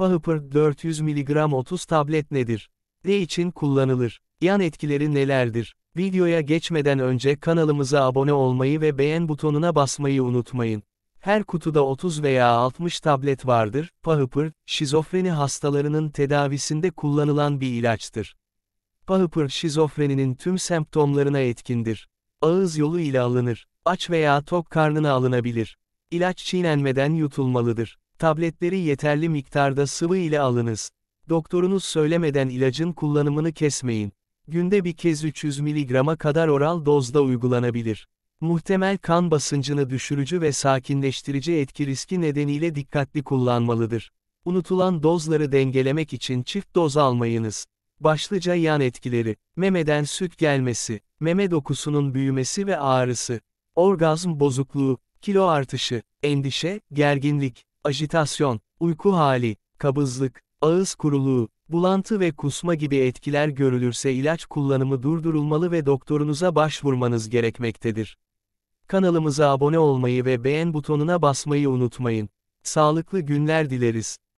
Pahıpır 400 mg 30 tablet nedir? Ne için kullanılır? Yan etkileri nelerdir? Videoya geçmeden önce kanalımıza abone olmayı ve beğen butonuna basmayı unutmayın. Her kutuda 30 veya 60 tablet vardır, pahıpır, şizofreni hastalarının tedavisinde kullanılan bir ilaçtır. Pahıpır şizofreninin tüm semptomlarına etkindir. Ağız yolu ile alınır, aç veya tok karnına alınabilir. İlaç çiğnenmeden yutulmalıdır. Tabletleri yeterli miktarda sıvı ile alınız. Doktorunuz söylemeden ilacın kullanımını kesmeyin. Günde bir kez 300 mg'a kadar oral dozda uygulanabilir. Muhtemel kan basıncını düşürücü ve sakinleştirici etki riski nedeniyle dikkatli kullanmalıdır. Unutulan dozları dengelemek için çift doz almayınız. Başlıca yan etkileri, memeden süt gelmesi, meme dokusunun büyümesi ve ağrısı, orgazm bozukluğu, kilo artışı, endişe, gerginlik, ajitasyon, uyku hali, kabızlık, ağız kuruluğu, bulantı ve kusma gibi etkiler görülürse ilaç kullanımı durdurulmalı ve doktorunuza başvurmanız gerekmektedir. Kanalımıza abone olmayı ve beğen butonuna basmayı unutmayın. Sağlıklı günler dileriz.